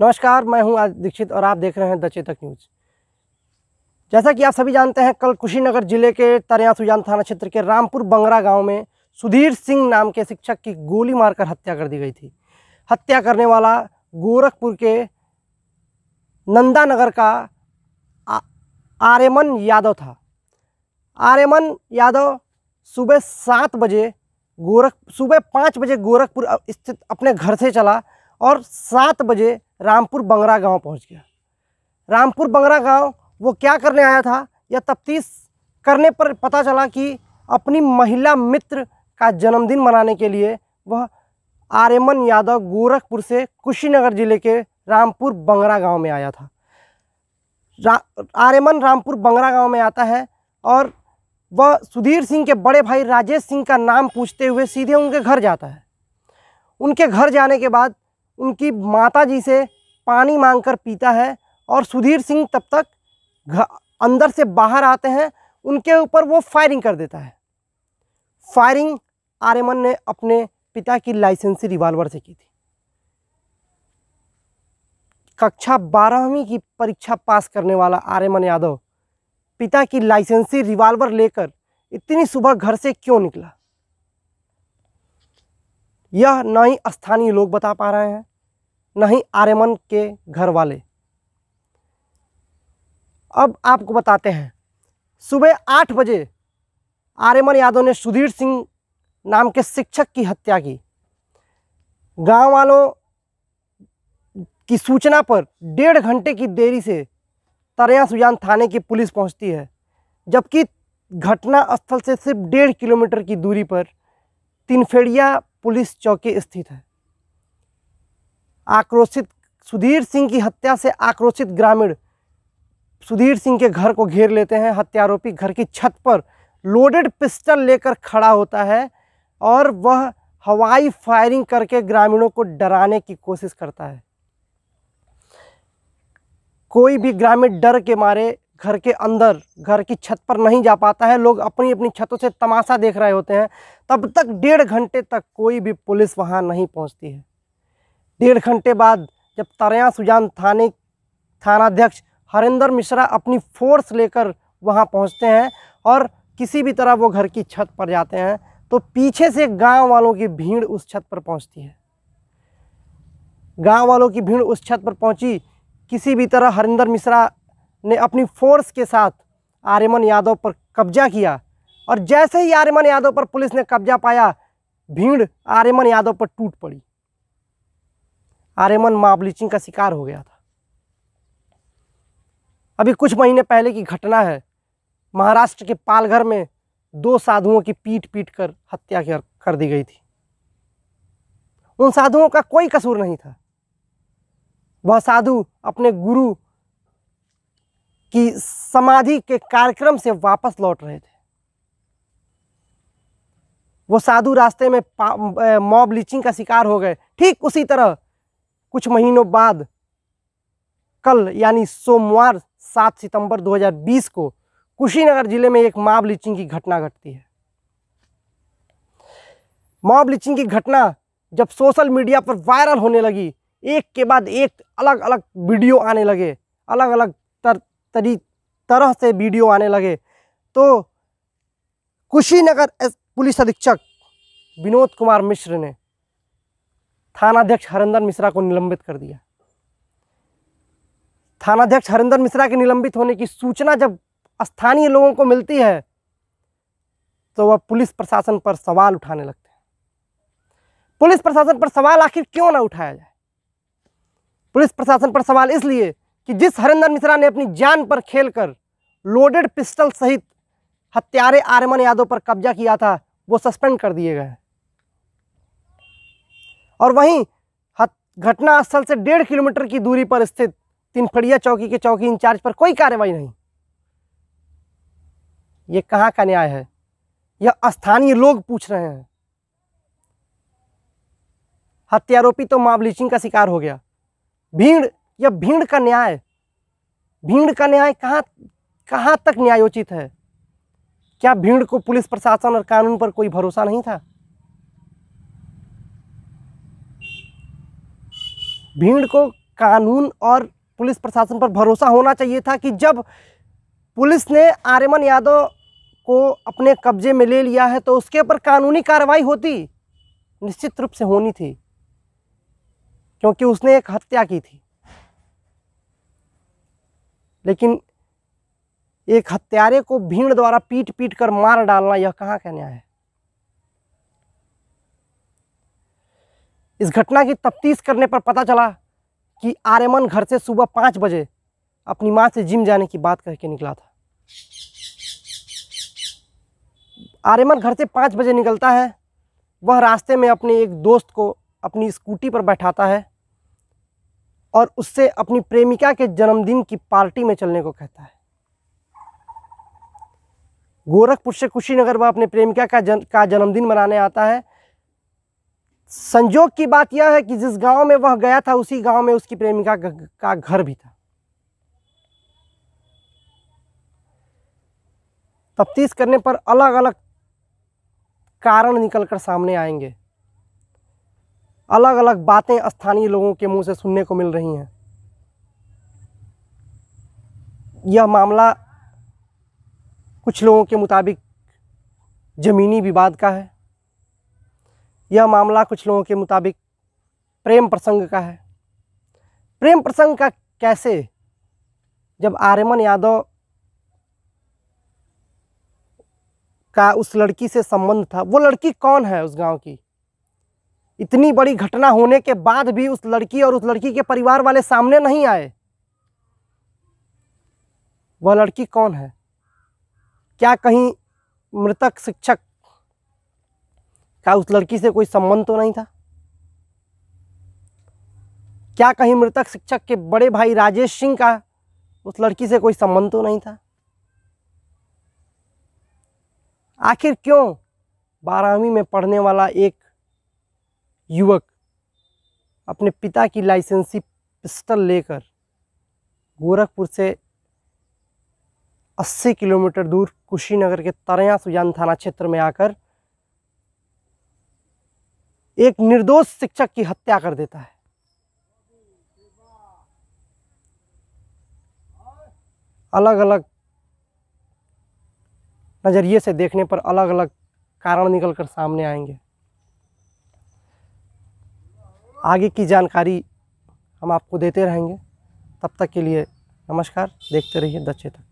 नमस्कार मैं हूं आज दीक्षित और आप देख रहे हैं द चेतक न्यूज जैसा कि आप सभी जानते हैं कल कुशीनगर जिले के तरिया सुजान थाना क्षेत्र के रामपुर बंगरा गांव में सुधीर सिंह नाम के शिक्षक की गोली मारकर हत्या कर दी गई थी हत्या करने वाला गोरखपुर के नंदा नगर का आर्यमन यादव था आर्यमन यादव सुबह सात बजे गोरख सुबह पाँच बजे गोरखपुर स्थित अपने घर से चला और सात बजे रामपुर बंगरा गांव पहुंच गया रामपुर बंगरा गांव वो क्या करने आया था यह तफ्तीश करने पर पता चला कि अपनी महिला मित्र का जन्मदिन मनाने के लिए वह आर्यमन यादव गोरखपुर से कुशीनगर जिले के रामपुर बंगरा गांव में आया था रा, आर्यमन रामपुर बंगरा गांव में आता है और वह सुधीर सिंह के बड़े भाई राजेश सिंह का नाम पूछते हुए सीधे उनके घर जाता है उनके घर जाने के बाद उनकी माता जी से पानी मांगकर पीता है और सुधीर सिंह तब तक अंदर से बाहर आते हैं उनके ऊपर वो फायरिंग कर देता है फायरिंग आर्यमन ने अपने पिता की लाइसेंसी रिवाल्वर से की थी कक्षा बारहवीं की परीक्षा पास करने वाला आर्यमन यादव पिता की लाइसेंसी रिवाल्वर लेकर इतनी सुबह घर से क्यों निकला यह न ही स्थानीय लोग बता पा रहे हैं न ही आर्यमन के घर वाले अब आपको बताते हैं सुबह आठ बजे आर्यमन यादव ने सुधीर सिंह नाम के शिक्षक की हत्या की गांव वालों की सूचना पर डेढ़ घंटे की देरी से तरया सुजान थाने की पुलिस पहुंचती है जबकि घटना स्थल से सिर्फ डेढ़ किलोमीटर की दूरी पर तिनफेड़िया पुलिस चौकी स्थित है आक्रोशित सुधीर सिंह की हत्या से आक्रोशित ग्रामीण सुधीर सिंह के घर को घेर लेते हैं हत्यारोपी घर की छत पर लोडेड पिस्टल लेकर खड़ा होता है और वह हवाई फायरिंग करके ग्रामीणों को डराने की कोशिश करता है कोई भी ग्रामीण डर के मारे घर के अंदर घर की छत पर नहीं जा पाता है लोग अपनी अपनी छतों से तमाशा देख रहे होते हैं तब तक डेढ़ घंटे तक कोई भी पुलिस वहाँ नहीं पहुँचती है डेढ़ घंटे बाद जब तरया सुजान थाने थानाध्यक्ष हरिंदर मिश्रा अपनी फोर्स लेकर वहाँ पहुँचते हैं और किसी भी तरह वो घर की छत पर जाते हैं तो पीछे से गांव वालों की भीड़ उस छत पर पहुंचती है गांव वालों की भीड़ उस छत पर पहुंची किसी भी तरह हरिंदर मिश्रा ने अपनी फोर्स के साथ आर्यमन यादव पर कब्जा किया और जैसे ही आर्यमन यादव पर पुलिस ने कब्जा पाया भीड़ आर्यमन यादव पर टूट पड़ी आर्यमन माँ ब्लीचिंग का शिकार हो गया था अभी कुछ महीने पहले की घटना है महाराष्ट्र के पालघर में दो साधुओं की पीट पीट कर हत्या कर दी गई थी उन साधुओं का कोई कसूर नहीं था वह साधु अपने गुरु कि समाधि के कार्यक्रम से वापस लौट रहे थे वो साधु रास्ते में मॉब लिचिंग का शिकार हो गए ठीक उसी तरह कुछ महीनों बाद कल यानी सोमवार 7 सितंबर 2020 को कुशीनगर जिले में एक मॉब लीचिंग की घटना घटती है मॉब लीचिंग की घटना जब सोशल मीडिया पर वायरल होने लगी एक के बाद एक अलग अलग वीडियो आने लगे अलग अलग तर तरी तरह से वीडियो आने लगे तो कुशीनगर पुलिस अधीक्षक विनोद कुमार मिश्र ने थानाध्यक्ष हरिंदर मिश्रा को निलंबित कर दिया थानाध्यक्ष हरिंदर मिश्रा के निलंबित होने की सूचना जब स्थानीय लोगों को मिलती है तो वह पुलिस प्रशासन पर सवाल उठाने लगते हैं पुलिस प्रशासन पर सवाल आखिर क्यों ना उठाया जाए पुलिस प्रशासन पर सवाल इसलिए कि जिस हरेंद्र मिश्रा ने अपनी जान पर खेलकर लोडेड पिस्टल सहित हत्यारे आर्यमन यादव पर कब्जा किया था वो सस्पेंड कर दिए गए और वहीं घटनास्थल से डेढ़ किलोमीटर की दूरी पर स्थित तिनफड़िया चौकी के चौकी इंचार्ज पर कोई कार्रवाई नहीं ये कहाँ का न्याय है यह स्थानीय लोग पूछ रहे हैं हत्यारोपी तो मॉब ब्लीचिंग का शिकार हो गया भीड़ यह भीड़ का न्याय भीड़ का न्याय कहाँ कहाँ तक न्यायोचित है क्या भीड़ को पुलिस प्रशासन और कानून पर कोई भरोसा नहीं था भीड़ को कानून और पुलिस प्रशासन पर भरोसा होना चाहिए था कि जब पुलिस ने आर्यमन यादव को अपने कब्जे में ले लिया है तो उसके ऊपर कानूनी कार्रवाई होती निश्चित रूप से होनी थी क्योंकि उसने एक हत्या की थी लेकिन एक हत्यारे को भीड़ द्वारा पीट पीट कर मार डालना यह कहाँ का न्याय है इस घटना की तफ्तीश करने पर पता चला कि आर्यमन घर से सुबह पाँच बजे अपनी माँ से जिम जाने की बात करके निकला था आर्यमन घर से पाँच बजे निकलता है वह रास्ते में अपने एक दोस्त को अपनी स्कूटी पर बैठाता है और उससे अपनी प्रेमिका के जन्मदिन की पार्टी में चलने को कहता है गोरखपुर से कुशीनगर वह अपने प्रेमिका का जन का जन्मदिन मनाने आता है संजोग की बात यह है कि जिस गांव में वह गया था उसी गांव में उसकी प्रेमिका का घर भी था तफ्तीश करने पर अलग अलग कारण निकलकर सामने आएंगे अलग अलग बातें स्थानीय लोगों के मुंह से सुनने को मिल रही हैं यह मामला कुछ लोगों के मुताबिक ज़मीनी विवाद का है यह मामला कुछ लोगों के मुताबिक प्रेम प्रसंग का है प्रेम प्रसंग का कैसे जब आर्यमन यादव का उस लड़की से संबंध था वो लड़की कौन है उस गांव की इतनी बड़ी घटना होने के बाद भी उस लड़की और उस लड़की के परिवार वाले सामने नहीं आए वह लड़की कौन है क्या कहीं मृतक शिक्षक का उस लड़की से कोई संबंध तो नहीं था क्या कहीं मृतक शिक्षक के बड़े भाई राजेश सिंह का उस लड़की से कोई संबंध तो नहीं था आखिर क्यों बारहवीं में पढ़ने वाला एक युवक अपने पिता की लाइसेंसी पिस्टल लेकर गोरखपुर से 80 किलोमीटर दूर कुशीनगर के तरया सुजान थाना क्षेत्र में आकर एक निर्दोष शिक्षक की हत्या कर देता है अलग अलग नज़रिए से देखने पर अलग अलग कारण निकल कर सामने आएंगे आगे की जानकारी हम आपको देते रहेंगे तब तक के लिए नमस्कार देखते रहिए दक्षे तक